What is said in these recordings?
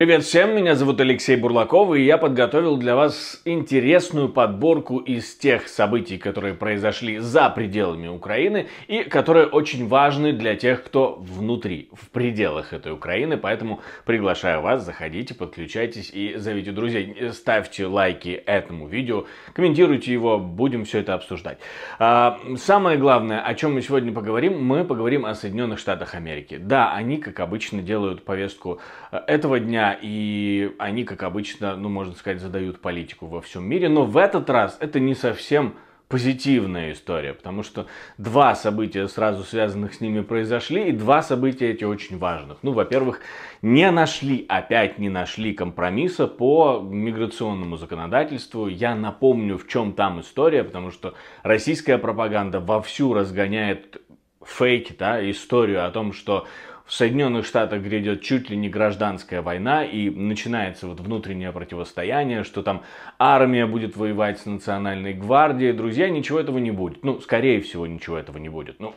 Привет всем, меня зовут Алексей Бурлаков, и я подготовил для вас интересную подборку из тех событий, которые произошли за пределами Украины и которые очень важны для тех, кто внутри, в пределах этой Украины. Поэтому приглашаю вас, заходите, подключайтесь и зовите друзей. Ставьте лайки этому видео, комментируйте его, будем все это обсуждать. А, самое главное, о чем мы сегодня поговорим, мы поговорим о Соединенных Штатах Америки. Да, они, как обычно, делают повестку э, этого дня и они, как обычно, ну, можно сказать, задают политику во всем мире. Но в этот раз это не совсем позитивная история, потому что два события сразу связанных с ними произошли, и два события эти очень важных. Ну, во-первых, не нашли, опять не нашли компромисса по миграционному законодательству. Я напомню, в чем там история, потому что российская пропаганда вовсю разгоняет фейки, да, историю о том, что в Соединенных Штатах, грядет чуть ли не гражданская война, и начинается вот внутреннее противостояние, что там армия будет воевать с национальной гвардией, друзья, ничего этого не будет. Ну, скорее всего, ничего этого не будет. Ну,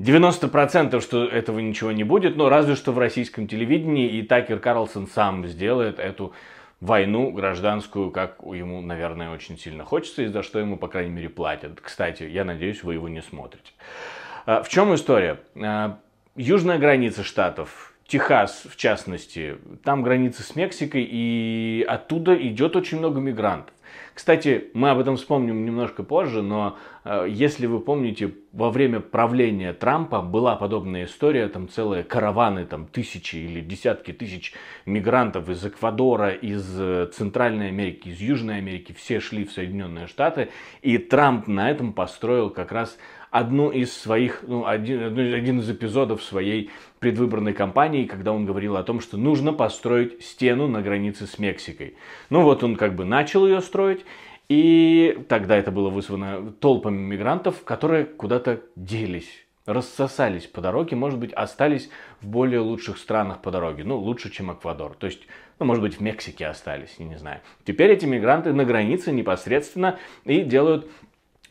90% что этого ничего не будет, но разве что в российском телевидении, и Такер Карлсон сам сделает эту войну гражданскую, как ему, наверное, очень сильно хочется, и за что ему, по крайней мере, платят. Кстати, я надеюсь, вы его не смотрите. А, в чем история? А, южная граница штатов, Техас, в частности, там граница с Мексикой, и оттуда идет очень много мигрантов. Кстати, мы об этом вспомним немножко позже, но э, если вы помните, во время правления Трампа была подобная история, там целые караваны, там тысячи или десятки тысяч мигрантов из Эквадора, из э, Центральной Америки, из Южной Америки, все шли в Соединенные Штаты, и Трамп на этом построил как раз одну из своих, ну, один, один из эпизодов своей предвыборной кампании, когда он говорил о том, что нужно построить стену на границе с Мексикой. Ну вот он как бы начал ее строить, и тогда это было вызвано толпами мигрантов, которые куда-то делись рассосались по дороге, может быть, остались в более лучших странах по дороге. Ну, лучше, чем Эквадор. То есть, ну, может быть, в Мексике остались, не знаю. Теперь эти мигранты на границе непосредственно и делают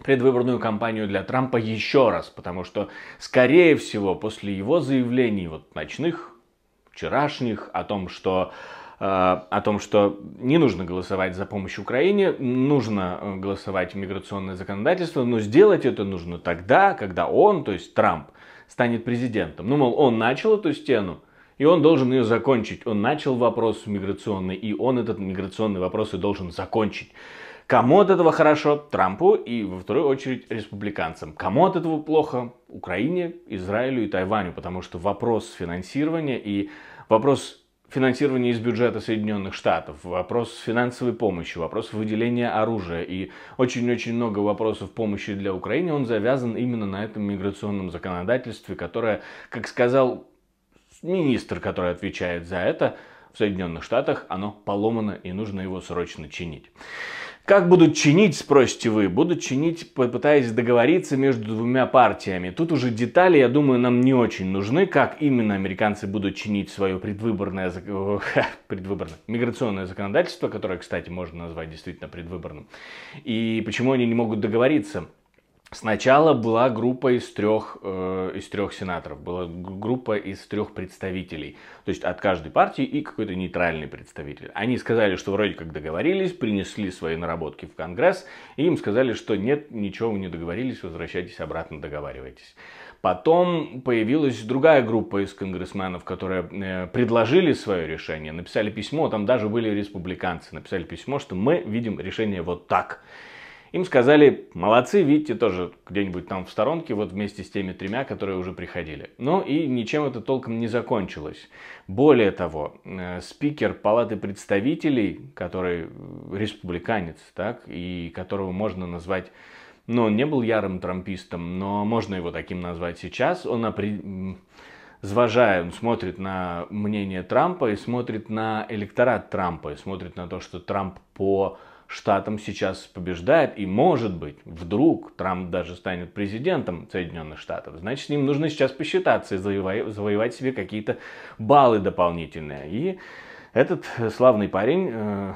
предвыборную кампанию для Трампа еще раз, потому что, скорее всего, после его заявлений вот ночных, вчерашних о том, что э, о том, что не нужно голосовать за помощь Украине, нужно э, голосовать в миграционное законодательство, но сделать это нужно тогда, когда он, то есть Трамп, станет президентом. Ну, мол, он начал эту стену, и он должен ее закончить. Он начал вопрос миграционный, и он этот миграционный вопрос и должен закончить. Кому от этого хорошо? Трампу и, во вторую очередь, республиканцам. Кому от этого плохо? Украине, Израилю и Тайваню, потому что вопрос финансирования и вопрос финансирования из бюджета Соединенных Штатов, вопрос финансовой помощи, вопрос выделения оружия и очень-очень много вопросов помощи для Украины, он завязан именно на этом миграционном законодательстве, которое, как сказал министр, который отвечает за это, в Соединенных Штатах оно поломано и нужно его срочно чинить. Как будут чинить, спросите вы? Будут чинить, пытаясь договориться между двумя партиями. Тут уже детали, я думаю, нам не очень нужны, как именно американцы будут чинить свое предвыборное, предвыборное миграционное законодательство, которое, кстати, можно назвать действительно предвыборным, и почему они не могут договориться. Сначала была группа из трех, э, из трех сенаторов, была группа из трех представителей, то есть от каждой партии и какой-то нейтральный представитель. Они сказали, что вроде как договорились, принесли свои наработки в Конгресс, и им сказали, что нет, ничего вы не договорились, возвращайтесь обратно, договаривайтесь. Потом появилась другая группа из конгрессменов, которые э, предложили свое решение, написали письмо, там даже были республиканцы, написали письмо, что мы видим решение вот так. Им сказали, молодцы, видите, тоже где-нибудь там в сторонке, вот вместе с теми тремя, которые уже приходили. Ну и ничем это толком не закончилось. Более того, э, спикер Палаты представителей, который э, республиканец, так, и которого можно назвать но ну, он не был ярым трампистом, но можно его таким назвать сейчас. Он опри... зважая, он смотрит на мнение Трампа и смотрит на электорат Трампа, и смотрит на то, что Трамп по Штатом сейчас побеждает, и может быть, вдруг Трамп даже станет президентом Соединенных Штатов. Значит, им нужно сейчас посчитаться и завоевать, завоевать себе какие-то баллы дополнительные. И этот э, славный парень... Э,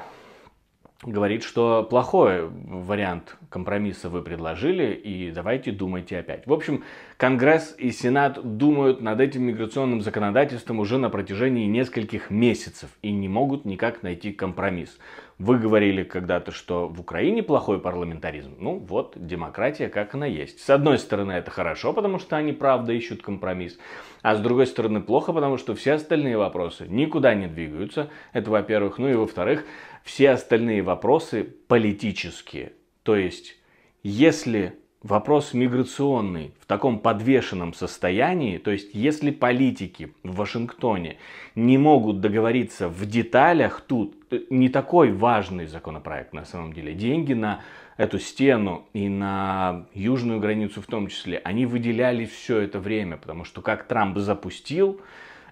говорит, что плохой вариант компромисса вы предложили, и давайте думайте опять. В общем, Конгресс и Сенат думают над этим миграционным законодательством уже на протяжении нескольких месяцев и не могут никак найти компромисс. Вы говорили когда-то, что в Украине плохой парламентаризм. Ну вот, демократия как она есть. С одной стороны, это хорошо, потому что они правда ищут компромисс. А с другой стороны, плохо, потому что все остальные вопросы никуда не двигаются. Это во-первых. Ну и во-вторых, все остальные вопросы политические. То есть, если вопрос миграционный в таком подвешенном состоянии, то есть если политики в Вашингтоне не могут договориться в деталях тут, не такой важный законопроект на самом деле. Деньги на эту стену и на южную границу в том числе, они выделяли все это время, потому что как Трамп запустил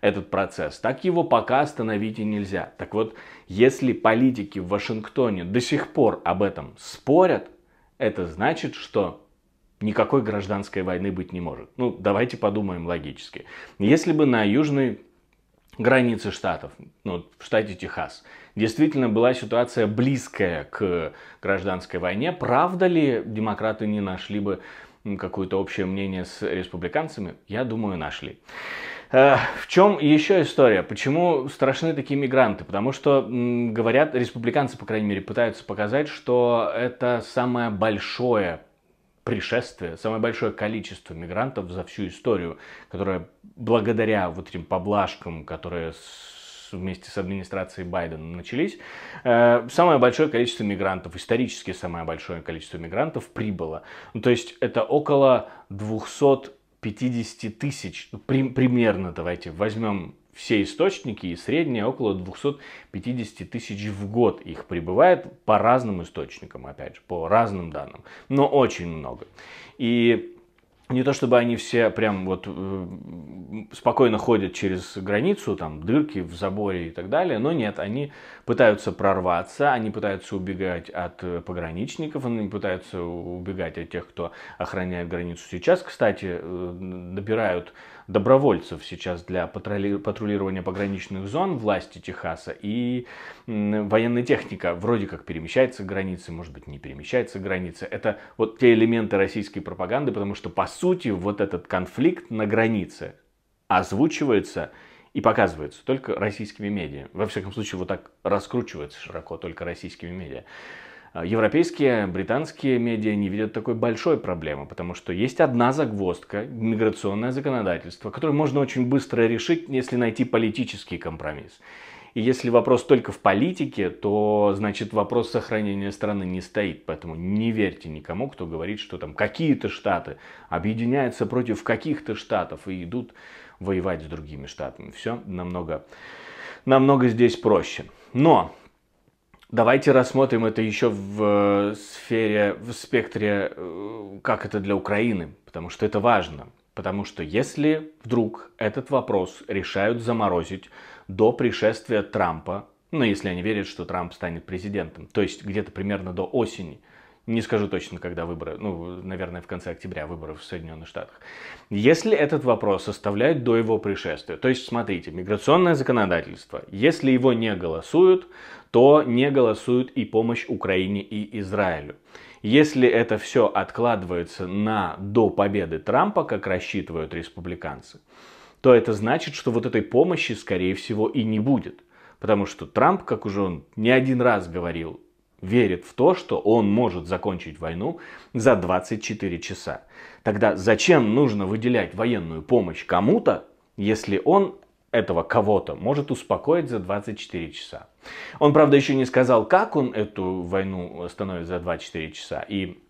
этот процесс, так его пока остановить и нельзя. Так вот, если политики в Вашингтоне до сих пор об этом спорят, это значит, что никакой гражданской войны быть не может. Ну, давайте подумаем логически. Если бы на южной границы штатов, ну, в штате Техас. Действительно была ситуация близкая к гражданской войне. Правда ли демократы не нашли бы какое-то общее мнение с республиканцами? Я думаю, нашли. Э, в чем еще история? Почему страшны такие мигранты? Потому что, говорят, республиканцы, по крайней мере, пытаются показать, что это самое большое пришествие, самое большое количество мигрантов за всю историю, которое благодаря вот этим поблажкам, которые с, вместе с администрацией Байдена начались, э, самое большое количество мигрантов, исторически самое большое количество мигрантов прибыло. Ну, то есть это около 250 тысяч, при, примерно давайте возьмем все источники и среднее около 250 тысяч в год их прибывает по разным источникам, опять же, по разным данным, но очень много. И не то чтобы они все прям вот э, спокойно ходят через границу, там дырки в заборе и так далее, но нет, они пытаются прорваться, они пытаются убегать от э, пограничников, они пытаются убегать от тех, кто охраняет границу сейчас. Кстати, э, набирают добровольцев сейчас для патрули... патрулирования пограничных зон власти Техаса и военная техника вроде как перемещается границы, может быть не перемещается границы. Это вот те элементы российской пропаганды, потому что по сути, вот этот конфликт на границе озвучивается и показывается только российскими медиа. Во всяком случае, вот так раскручивается широко только российскими медиа. А, европейские, британские медиа не видят такой большой проблемы, потому что есть одна загвоздка, миграционное законодательство, которое можно очень быстро решить, если найти политический компромисс. И если вопрос только в политике, то значит вопрос сохранения страны не стоит. Поэтому не верьте никому, кто говорит, что там какие-то штаты объединяются против каких-то штатов и идут воевать с другими штатами. Все намного, намного здесь проще. Но Давайте рассмотрим это еще в э, сфере, в спектре, э, как это для Украины, потому что это важно. Потому что если вдруг этот вопрос решают заморозить до пришествия Трампа, ну если они верят, что Трамп станет президентом, то есть где-то примерно до осени, не скажу точно, когда выборы, ну, наверное, в конце октября выборы в Соединенных Штатах. Если этот вопрос составляют до его пришествия, то есть, смотрите, миграционное законодательство, если его не голосуют, то не голосуют и помощь Украине и Израилю. Если это все откладывается на до победы Трампа, как рассчитывают республиканцы, то это значит, что вот этой помощи, скорее всего, и не будет. Потому что Трамп, как уже он не один раз говорил, верит в то, что он может закончить войну за 24 часа. Тогда зачем нужно выделять военную помощь кому-то, если он этого кого-то может успокоить за 24 часа. Он, правда, еще не сказал, как он эту войну остановит за 24 часа. И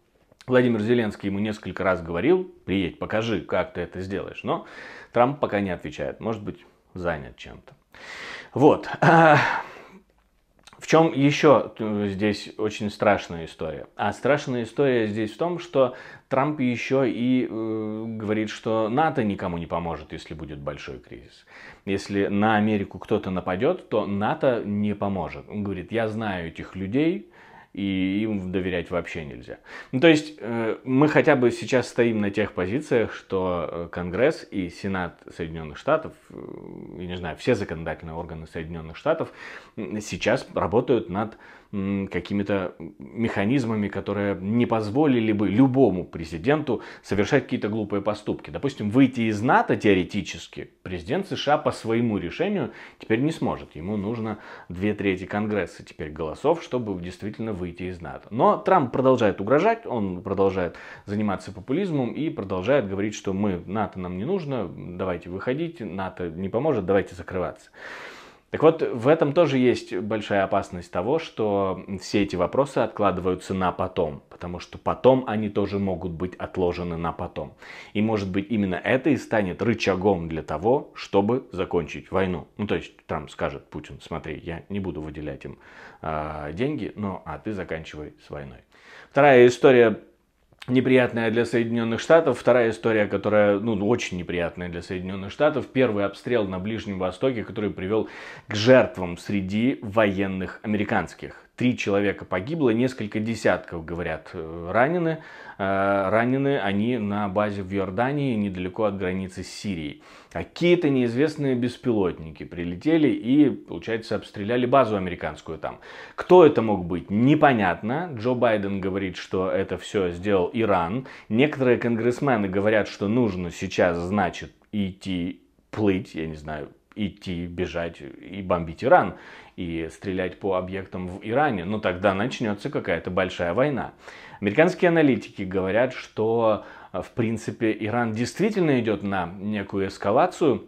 Владимир Зеленский ему несколько раз говорил, приедь, покажи, как ты это сделаешь. Но Трамп пока не отвечает. Может быть, занят чем-то. Вот. В чем еще э, здесь очень страшная история? А страшная история здесь в том, что Трамп еще и э, говорит, что НАТО никому не поможет, если будет большой кризис. Если на Америку кто-то нападет, то НАТО не поможет. Он говорит, я знаю этих людей, и им доверять вообще нельзя. Ну, то есть э, мы хотя бы сейчас стоим на тех позициях, что э, Конгресс и Сенат Соединенных Штатов, э, я не знаю, все законодательные органы Соединенных Штатов сейчас работают над э, какими-то механизмами, которые не позволили бы любому президенту совершать какие-то глупые поступки. Допустим, выйти из НАТО теоретически президент США по своему решению теперь не сможет. Ему нужно две трети Конгресса теперь голосов, чтобы действительно выйти из НАТО. Но Трамп продолжает угрожать, он продолжает заниматься популизмом и продолжает говорить, что мы, НАТО нам не нужно, давайте выходите, НАТО не поможет, давайте закрываться. Так вот, в этом тоже есть большая опасность того, что все эти вопросы откладываются на потом, потому что потом они тоже могут быть отложены на потом. И может быть именно это и станет рычагом для того, чтобы закончить войну. Ну то есть там скажет Путин, смотри, я не буду выделять им э, деньги, но а ты заканчивай с войной. Вторая история неприятная для Соединенных Штатов. Вторая история, которая, ну, очень неприятная для Соединенных Штатов. Первый обстрел на Ближнем Востоке, который привел к жертвам среди военных американских. Три человека погибло, несколько десятков, говорят, э, ранены. Э, ранены они на базе в Иордании, недалеко от границы с Сирией. Какие-то неизвестные беспилотники прилетели и, получается, обстреляли базу американскую там. Кто это мог быть, непонятно. Джо Байден говорит, что это все сделал Иран. Некоторые конгрессмены говорят, что нужно сейчас, значит, идти плыть, я не знаю, идти, бежать и бомбить Иран и стрелять по объектам в Иране, но ну, тогда начнется какая-то большая война. Американские аналитики говорят, что э, в принципе Иран действительно идет на некую эскалацию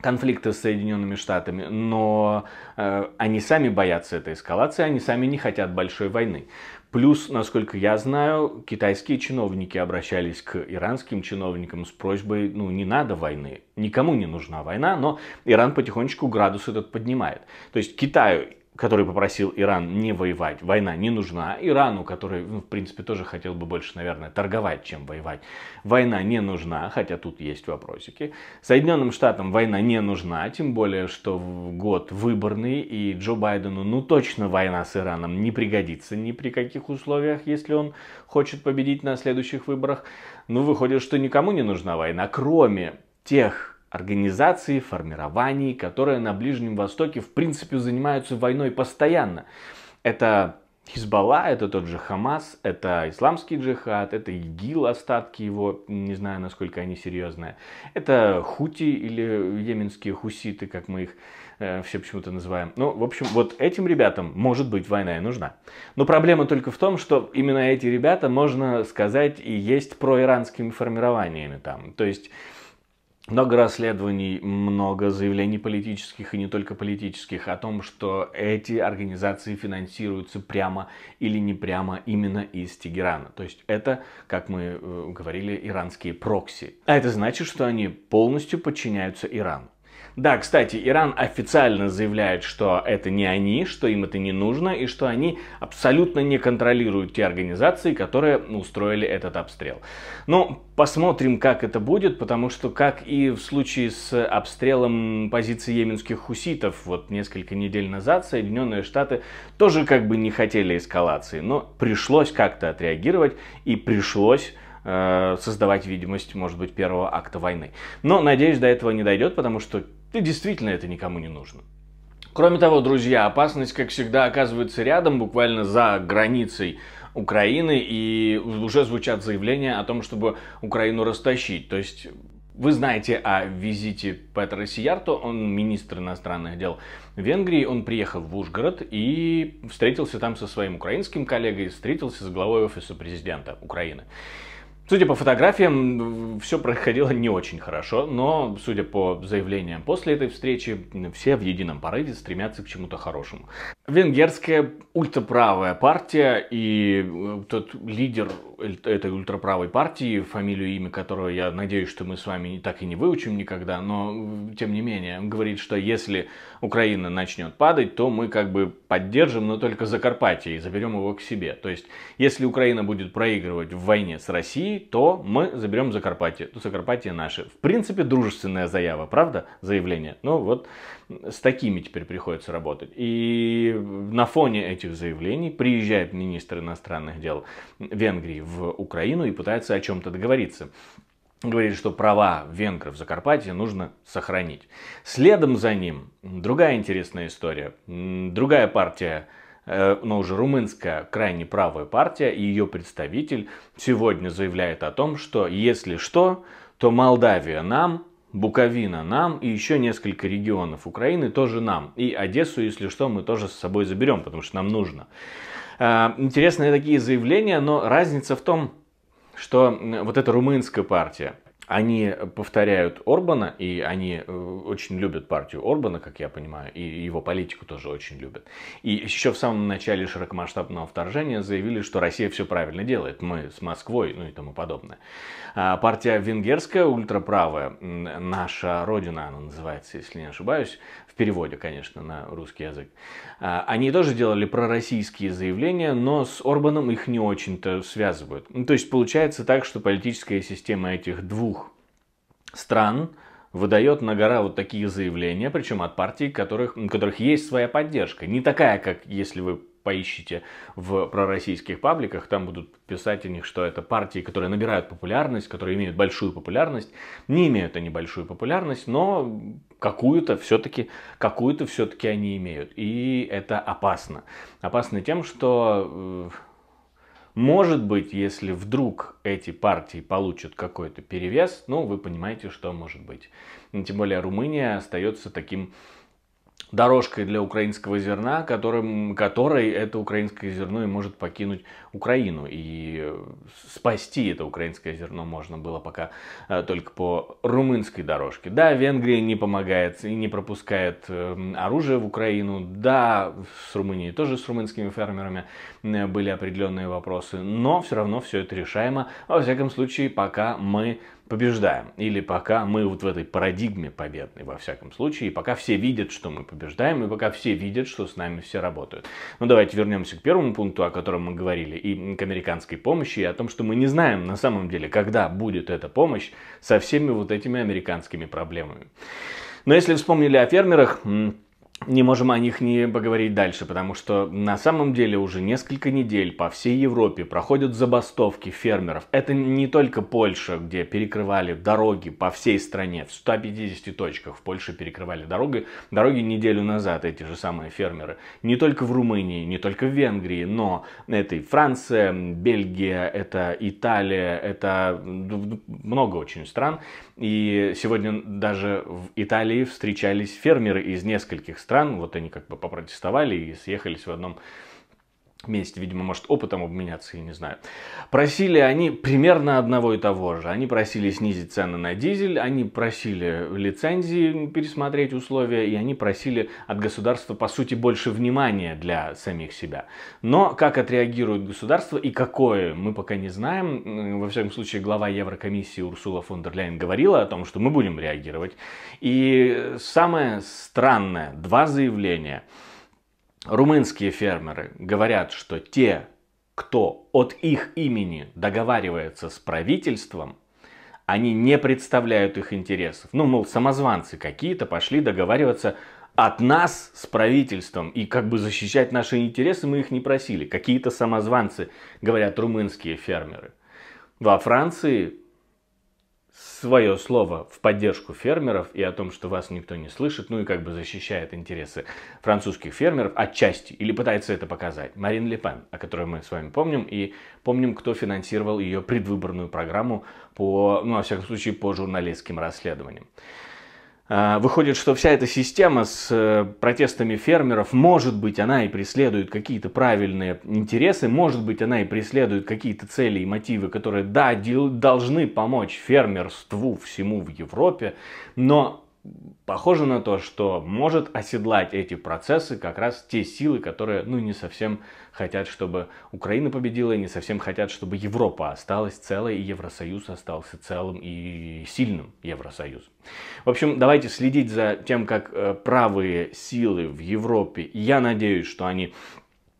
конфликта с Соединенными Штатами, но э, они сами боятся этой эскалации, они сами не хотят большой войны. Плюс, насколько я знаю, китайские чиновники обращались к иранским чиновникам с просьбой, ну, не надо войны, никому не нужна война, но Иран потихонечку градус этот поднимает. То есть Китаю который попросил Иран не воевать, война не нужна. Ирану, который, ну, в принципе, тоже хотел бы больше, наверное, торговать, чем воевать, война не нужна, хотя тут есть вопросики. Соединенным Штатам война не нужна, тем более, что год выборный, и Джо Байдену, ну, точно война с Ираном не пригодится ни при каких условиях, если он хочет победить на следующих выборах. Ну, выходит, что никому не нужна война, кроме тех организаций, формирований, которые на Ближнем Востоке в принципе занимаются войной постоянно. Это Хизбалла, это тот же Хамас, это исламский джихад, это ИГИЛ, остатки его, не знаю, насколько они серьезные. Это хути или йеменские хуситы, как мы их э, все почему-то называем. Ну, в общем, вот этим ребятам, может быть, война и нужна. Но проблема только в том, что именно эти ребята, можно сказать, и есть проиранскими формированиями там. То есть много расследований, много заявлений политических и не только политических о том, что эти организации финансируются прямо или не прямо именно из Тегерана. То есть это, как мы э, говорили, иранские прокси. А это значит, что они полностью подчиняются Ирану. Да, кстати, Иран официально заявляет, что это не они, что им это не нужно, и что они абсолютно не контролируют те организации, которые устроили этот обстрел. Но ну, посмотрим, как это будет, потому что, как и в случае с обстрелом позиций йеменских хуситов вот несколько недель назад, Соединенные Штаты тоже как бы не хотели эскалации, но пришлось как-то отреагировать и пришлось э, создавать видимость, может быть, первого акта войны. Но, надеюсь, до этого не дойдет, потому что ты действительно это никому не нужно. Кроме того, друзья, опасность, как всегда, оказывается рядом, буквально за границей Украины, и уже звучат заявления о том, чтобы Украину растащить. То есть вы знаете о визите Петра Сиярто, он министр иностранных дел Венгрии, он приехал в Ужгород и встретился там со своим украинским коллегой, встретился с главой офиса президента Украины. Судя по фотографиям, все проходило не очень хорошо, но, судя по заявлениям после этой встречи, все в едином порыве стремятся к чему-то хорошему. Венгерская ультраправая партия и э, тот лидер этой ультраправой партии, фамилию и имя которого я надеюсь, что мы с вами так и не выучим никогда, но э, тем не менее, говорит, что если Украина начнет падать, то мы как бы поддержим, но только Закарпатье и заберем его к себе. То есть, если Украина будет проигрывать в войне с Россией, то мы заберем Закарпатье. Тут Закарпатье наше. В принципе, дружественная заява, правда? Заявление. Ну вот с такими теперь приходится работать. И на фоне этих заявлений приезжает министр иностранных дел Венгрии в Украину и пытается о чем-то договориться говорит, что права венгров в Закарпатье нужно сохранить. Следом за ним другая интересная история. Другая партия Э, но уже румынская крайне правая партия и ее представитель сегодня заявляет о том, что если что, то Молдавия нам, Буковина нам и еще несколько регионов Украины тоже нам. И Одессу, если что, мы тоже с собой заберем, потому что нам нужно. Э, интересные такие заявления, но разница в том, что вот эта румынская партия – они э, повторяют Орбана, и они э, очень любят партию Орбана, как я понимаю, и его политику тоже очень любят. И еще в самом начале широкомасштабного вторжения заявили, что Россия все правильно делает, мы с Москвой, ну и тому подобное. А партия венгерская, ультраправая, наша родина она называется, если не ошибаюсь, в переводе, конечно, на русский язык. А, они тоже делали пророссийские заявления, но с Орбаном их не очень-то связывают. Ну, то есть получается так, что политическая система этих двух стран выдает на гора вот такие заявления, причем от партий, которых, у которых есть своя поддержка. Не такая, как если вы поищите в пророссийских пабликах, там будут писать о них, что это партии, которые набирают популярность, которые имеют большую популярность, не имеют они большую популярность, но какую-то все-таки, какую-то все-таки они имеют. И это опасно. Опасно тем, что э, может быть, если вдруг эти партии получат какой-то перевес, ну, вы понимаете, что может быть. Тем более Румыния остается таким дорожкой для украинского зерна, которым, которой это украинское зерно и может покинуть Украину. И э, спасти это украинское зерно можно было пока э, только по румынской дорожке. Да, Венгрия не помогает и не пропускает эм, оружие в Украину. Да, с Румынией тоже с румынскими фермерами э, были определенные вопросы. Но все равно все это решаемо. Во всяком случае, пока мы побеждаем. Или пока мы вот в этой парадигме победной, во всяком случае, и пока все видят, что мы побеждаем, и пока все видят, что с нами все работают. Но ну, давайте вернемся к первому пункту, о котором мы говорили, и к американской помощи, и о том, что мы не знаем на самом деле, когда будет эта помощь со всеми вот этими американскими проблемами. Но если вспомнили о фермерах, не можем о них не поговорить дальше, потому что на самом деле уже несколько недель по всей Европе проходят забастовки фермеров. Это не только Польша, где перекрывали дороги по всей стране, в 150 точках в Польше перекрывали дороги, дороги неделю назад эти же самые фермеры. Не только в Румынии, не только в Венгрии, но это и Франция, Бельгия, это Италия, это много очень стран. И сегодня даже в Италии встречались фермеры из нескольких стран. Вот они как бы попротестовали и съехались в одном Месте, видимо, может, опытом обменяться, я не знаю. Просили они примерно одного и того же. Они просили снизить цены на дизель, они просили лицензии пересмотреть условия, и они просили от государства, по сути, больше внимания для самих себя. Но как отреагирует государство и какое, мы пока не знаем. Во всяком случае, глава Еврокомиссии Урсула фон дер Ляйен говорила о том, что мы будем реагировать. И самое странное, два заявления – Румынские фермеры говорят, что те, кто от их имени договаривается с правительством, они не представляют их интересов. Ну, мол, самозванцы какие-то пошли договариваться от нас с правительством и как бы защищать наши интересы мы их не просили. Какие-то самозванцы, говорят румынские фермеры. Во Франции свое слово в поддержку фермеров и о том, что вас никто не слышит, ну и как бы защищает интересы французских фермеров отчасти, или пытается это показать. Марин Ле Пен, о которой мы с вами помним, и помним, кто финансировал ее предвыборную программу по, ну, во всяком случае, по журналистским расследованиям. А, выходит, что вся эта система с э, протестами фермеров, может быть, она и преследует какие-то правильные интересы, может быть, она и преследует какие-то цели и мотивы, которые, да, должны помочь фермерству всему в Европе, но похоже на то, что может оседлать эти процессы как раз те силы, которые ну, не совсем хотят, чтобы Украина победила, не совсем хотят, чтобы Европа осталась целой, и Евросоюз остался целым и сильным Евросоюз. В общем, давайте следить за тем, как э, правые силы в Европе, я надеюсь, что они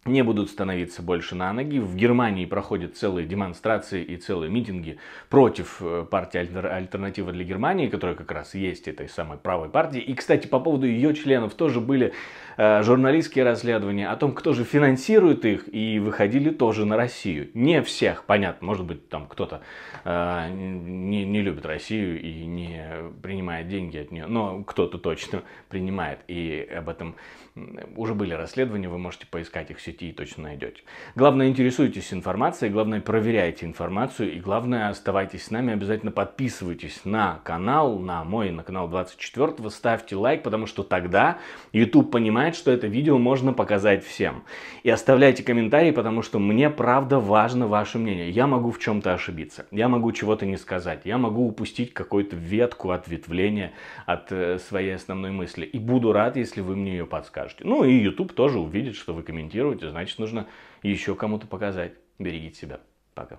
не будут становиться больше на ноги. В Германии проходят целые демонстрации и целые митинги против э, партии «Альтернатива для Германии», которая как раз есть этой самой правой партии. И, кстати, по поводу ее членов тоже были э, журналистские расследования о том, кто же финансирует их, и выходили тоже на Россию. Не всех, понятно, может быть, там кто-то э, не, не любит Россию и не принимает деньги от нее, но кто-то точно принимает, и об этом уже были расследования, вы можете поискать их в сети и точно найдете. Главное, интересуйтесь информацией, главное, проверяйте информацию и главное, оставайтесь с нами, обязательно подписывайтесь на канал, на мой, на канал 24, ставьте лайк, потому что тогда YouTube понимает, что это видео можно показать всем. И оставляйте комментарии, потому что мне правда важно ваше мнение. Я могу в чем-то ошибиться, я могу чего-то не сказать, я могу упустить какую-то ветку ответвления от э, своей основной мысли. И буду рад, если вы мне ее подскажете покажете. Ну и YouTube тоже увидит, что вы комментируете, значит нужно еще кому-то показать. Берегите себя. Пока.